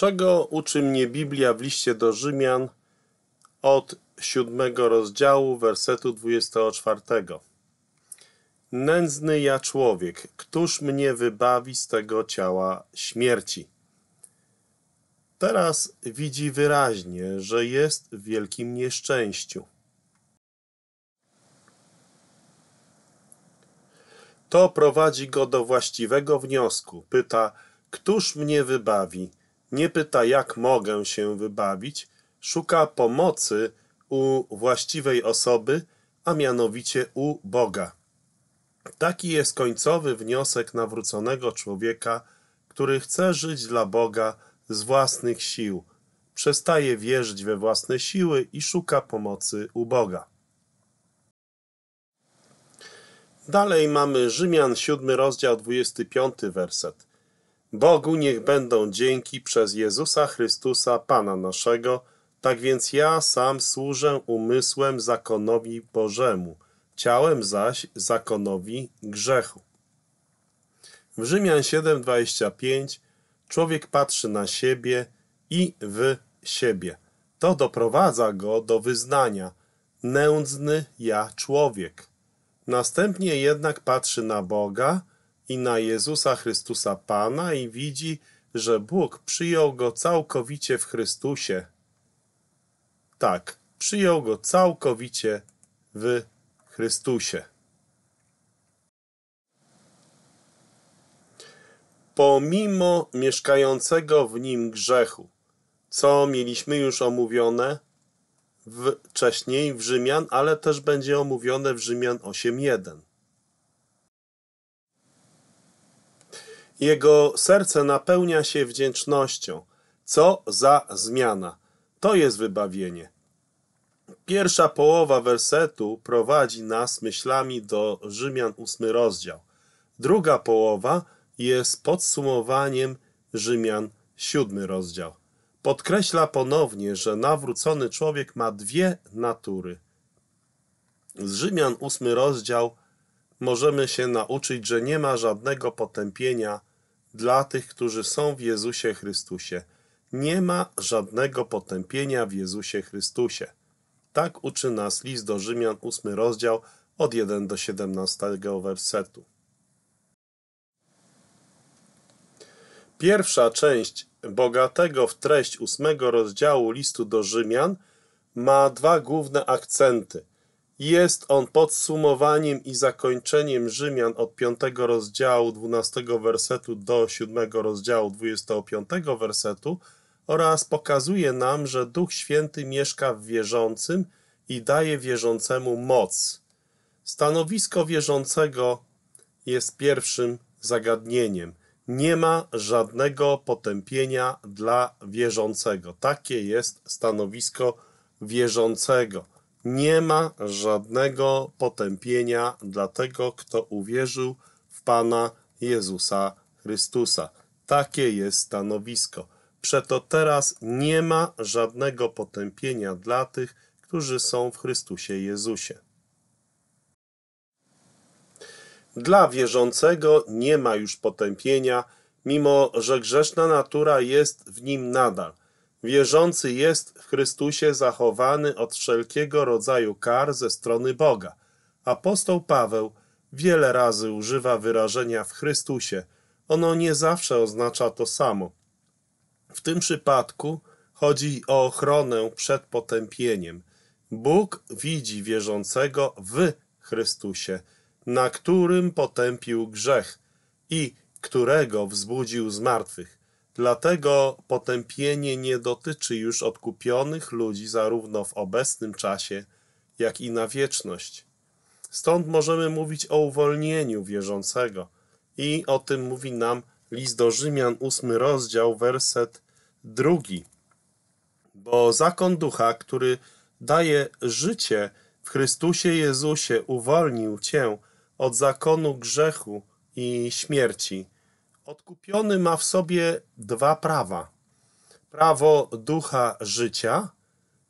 Czego uczy mnie Biblia w liście do Rzymian od siódmego rozdziału, wersetu 24? Nędzny ja człowiek, któż mnie wybawi z tego ciała śmierci? Teraz widzi wyraźnie, że jest w wielkim nieszczęściu. To prowadzi go do właściwego wniosku. Pyta, któż mnie wybawi nie pyta jak mogę się wybawić, szuka pomocy u właściwej osoby, a mianowicie u Boga. Taki jest końcowy wniosek nawróconego człowieka, który chce żyć dla Boga z własnych sił, przestaje wierzyć we własne siły i szuka pomocy u Boga. Dalej mamy Rzymian 7 rozdział 25 werset. Bogu niech będą dzięki przez Jezusa Chrystusa, Pana naszego. Tak więc ja sam służę umysłem zakonowi Bożemu, ciałem zaś zakonowi grzechu. W Rzymian 7:25 człowiek patrzy na siebie i w siebie. To doprowadza go do wyznania nędzny ja człowiek. Następnie jednak patrzy na Boga i na Jezusa Chrystusa Pana i widzi, że Bóg przyjął go całkowicie w Chrystusie. Tak, przyjął go całkowicie w Chrystusie. Pomimo mieszkającego w nim grzechu, co mieliśmy już omówione wcześniej w Rzymian, ale też będzie omówione w Rzymian 8.1. Jego serce napełnia się wdzięcznością. Co za zmiana! To jest wybawienie. Pierwsza połowa wersetu prowadzi nas myślami do Rzymian ósmy rozdział. Druga połowa jest podsumowaniem Rzymian Siódmy rozdział. Podkreśla ponownie, że nawrócony człowiek ma dwie natury. Z Rzymian ósmy rozdział możemy się nauczyć, że nie ma żadnego potępienia dla tych, którzy są w Jezusie Chrystusie. Nie ma żadnego potępienia w Jezusie Chrystusie. Tak uczy nas list do Rzymian, 8 rozdział, od 1 do 17 wersetu. Pierwsza część bogatego w treść ósmego rozdziału listu do Rzymian ma dwa główne akcenty. Jest on podsumowaniem i zakończeniem Rzymian od 5 rozdziału 12 wersetu do 7 rozdziału 25 wersetu oraz pokazuje nam, że Duch Święty mieszka w wierzącym i daje wierzącemu moc. Stanowisko wierzącego jest pierwszym zagadnieniem. Nie ma żadnego potępienia dla wierzącego. Takie jest stanowisko wierzącego nie ma żadnego potępienia dla tego, kto uwierzył w Pana Jezusa Chrystusa. Takie jest stanowisko. Przeto teraz nie ma żadnego potępienia dla tych, którzy są w Chrystusie Jezusie. Dla wierzącego nie ma już potępienia, mimo że grzeszna natura jest w nim nadal. Wierzący jest w Chrystusie zachowany od wszelkiego rodzaju kar ze strony Boga. Apostoł Paweł wiele razy używa wyrażenia w Chrystusie. Ono nie zawsze oznacza to samo. W tym przypadku chodzi o ochronę przed potępieniem. Bóg widzi wierzącego w Chrystusie, na którym potępił grzech i którego wzbudził z martwych. Dlatego potępienie nie dotyczy już odkupionych ludzi zarówno w obecnym czasie, jak i na wieczność. Stąd możemy mówić o uwolnieniu wierzącego i o tym mówi nam list do Rzymian, ósmy rozdział, werset drugi. Bo zakon ducha, który daje życie w Chrystusie Jezusie, uwolnił cię od zakonu grzechu i śmierci Odkupiony ma w sobie dwa prawa. Prawo ducha życia.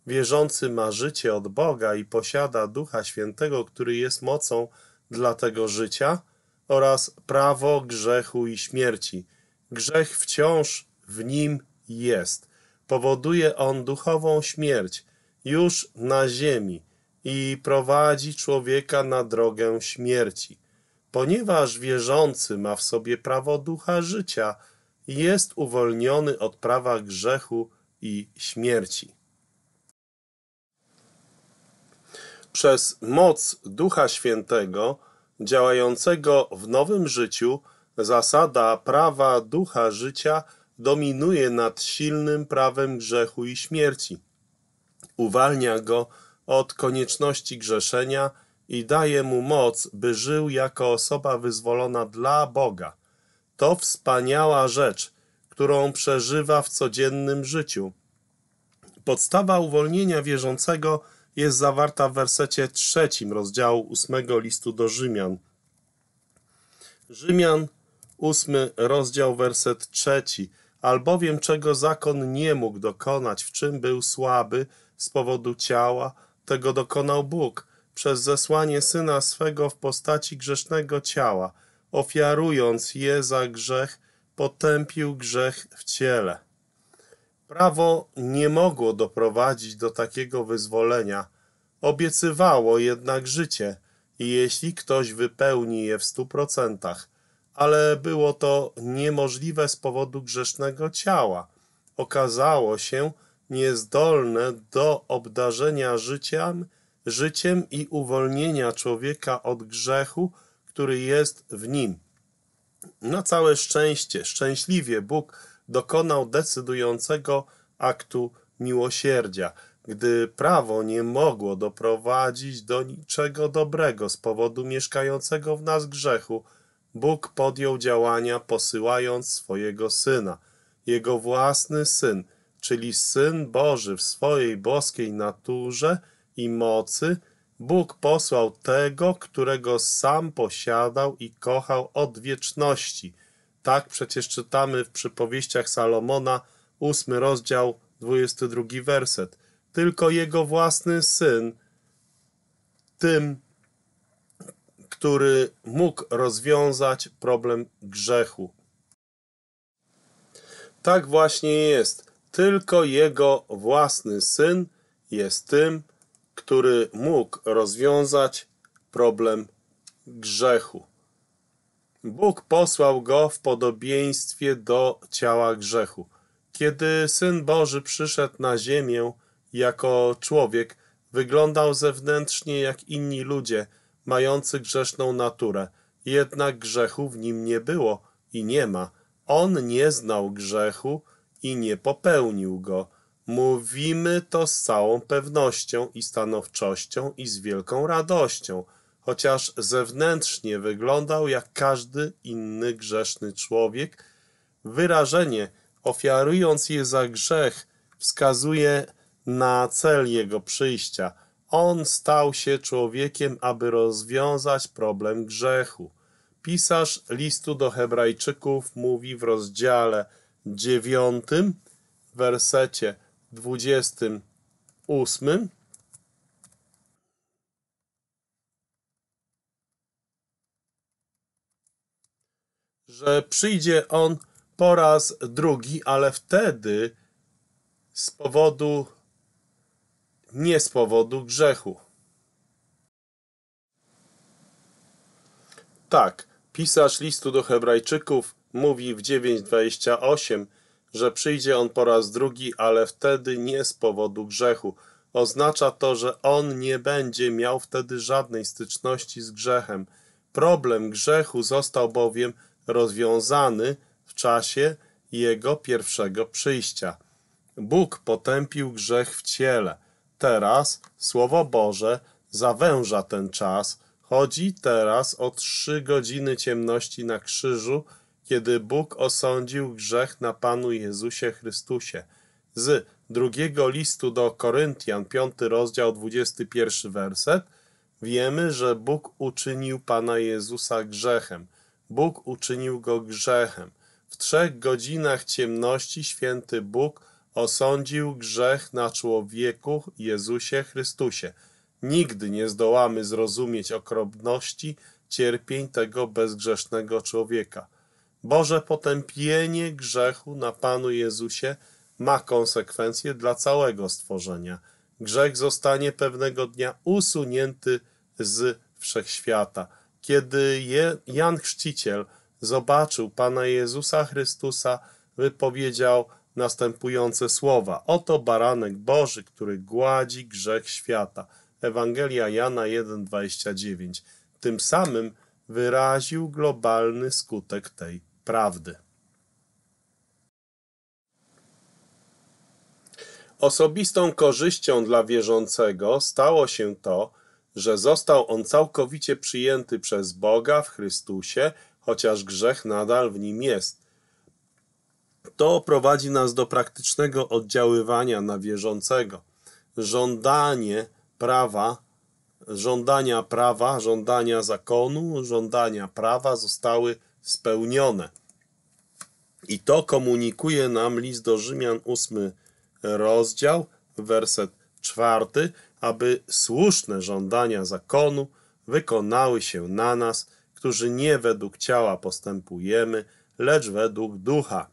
Wierzący ma życie od Boga i posiada ducha świętego, który jest mocą dla tego życia, oraz prawo grzechu i śmierci. Grzech wciąż w nim jest. Powoduje on duchową śmierć już na ziemi i prowadzi człowieka na drogę śmierci. Ponieważ wierzący ma w sobie prawo ducha życia, jest uwolniony od prawa grzechu i śmierci. Przez moc Ducha Świętego działającego w nowym życiu zasada prawa ducha życia dominuje nad silnym prawem grzechu i śmierci. Uwalnia go od konieczności grzeszenia i daje mu moc, by żył jako osoba wyzwolona dla Boga. To wspaniała rzecz, którą przeżywa w codziennym życiu. Podstawa uwolnienia wierzącego jest zawarta w wersecie trzecim rozdziału ósmego listu do Rzymian. Rzymian, ósmy rozdział, werset trzeci. Albowiem czego zakon nie mógł dokonać, w czym był słaby z powodu ciała, tego dokonał Bóg, przez zesłanie Syna swego w postaci grzesznego ciała, ofiarując je za grzech, potępił grzech w ciele. Prawo nie mogło doprowadzić do takiego wyzwolenia, obiecywało jednak życie jeśli ktoś wypełni je w stu procentach, ale było to niemożliwe z powodu grzesznego ciała. Okazało się niezdolne do obdarzenia życiem życiem i uwolnienia człowieka od grzechu, który jest w nim. Na całe szczęście, szczęśliwie Bóg dokonał decydującego aktu miłosierdzia, gdy prawo nie mogło doprowadzić do niczego dobrego z powodu mieszkającego w nas grzechu, Bóg podjął działania posyłając swojego Syna, Jego własny Syn, czyli Syn Boży w swojej boskiej naturze – i mocy, Bóg posłał tego, którego sam posiadał i kochał od wieczności. Tak przecież czytamy w przypowieściach Salomona, ósmy rozdział, 22 werset. Tylko jego własny syn, tym, który mógł rozwiązać problem grzechu. Tak właśnie jest. Tylko jego własny syn jest tym, który mógł rozwiązać problem grzechu. Bóg posłał go w podobieństwie do ciała grzechu. Kiedy Syn Boży przyszedł na ziemię jako człowiek, wyglądał zewnętrznie jak inni ludzie, mający grzeszną naturę. Jednak grzechu w nim nie było i nie ma. On nie znał grzechu i nie popełnił go. Mówimy to z całą pewnością i stanowczością i z wielką radością, chociaż zewnętrznie wyglądał jak każdy inny grzeszny człowiek, wyrażenie ofiarując je za grzech wskazuje na cel jego przyjścia. On stał się człowiekiem, aby rozwiązać problem grzechu. Pisarz listu do Hebrajczyków mówi w rozdziale dziewiątym, wersecie 28 że przyjdzie on po raz drugi, ale wtedy z powodu, nie z powodu grzechu. Tak, pisarz listu do Hebrajczyków mówi w 9:28 że przyjdzie on po raz drugi, ale wtedy nie z powodu grzechu. Oznacza to, że on nie będzie miał wtedy żadnej styczności z grzechem. Problem grzechu został bowiem rozwiązany w czasie jego pierwszego przyjścia. Bóg potępił grzech w ciele. Teraz Słowo Boże zawęża ten czas. Chodzi teraz o trzy godziny ciemności na krzyżu kiedy Bóg osądził grzech na Panu Jezusie Chrystusie. Z drugiego listu do Koryntian, 5 rozdział, 21 werset, wiemy, że Bóg uczynił Pana Jezusa grzechem. Bóg uczynił go grzechem. W trzech godzinach ciemności święty Bóg osądził grzech na człowieku Jezusie Chrystusie. Nigdy nie zdołamy zrozumieć okropności cierpień tego bezgrzesznego człowieka. Boże potępienie grzechu na Panu Jezusie ma konsekwencje dla całego stworzenia. Grzech zostanie pewnego dnia usunięty z wszechświata. Kiedy Jan Chrzciciel zobaczył Pana Jezusa Chrystusa, wypowiedział następujące słowa. Oto baranek Boży, który gładzi grzech świata. Ewangelia Jana 1,29. Tym samym wyraził globalny skutek tej prawdy. Osobistą korzyścią dla wierzącego stało się to, że został on całkowicie przyjęty przez Boga w Chrystusie, chociaż grzech nadal w nim jest. To prowadzi nas do praktycznego oddziaływania na wierzącego. Żądanie prawa, żądania prawa, żądania zakonu, żądania prawa zostały spełnione. I to komunikuje nam list do Rzymian, ósmy rozdział, werset czwarty, aby słuszne żądania zakonu wykonały się na nas, którzy nie według ciała postępujemy, lecz według ducha.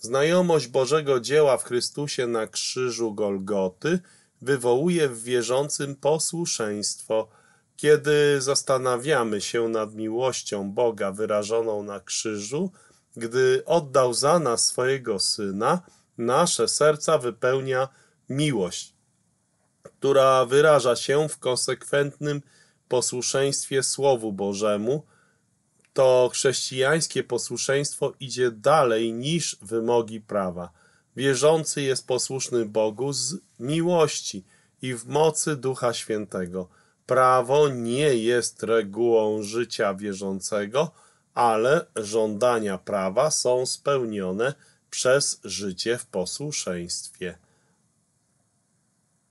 Znajomość Bożego dzieła w Chrystusie na krzyżu Golgoty wywołuje w wierzącym posłuszeństwo. Kiedy zastanawiamy się nad miłością Boga wyrażoną na krzyżu, gdy oddał za nas swojego Syna, nasze serca wypełnia miłość, która wyraża się w konsekwentnym posłuszeństwie Słowu Bożemu, to chrześcijańskie posłuszeństwo idzie dalej niż wymogi prawa. Wierzący jest posłuszny Bogu z miłości i w mocy Ducha Świętego. Prawo nie jest regułą życia wierzącego, ale żądania prawa są spełnione przez życie w posłuszeństwie.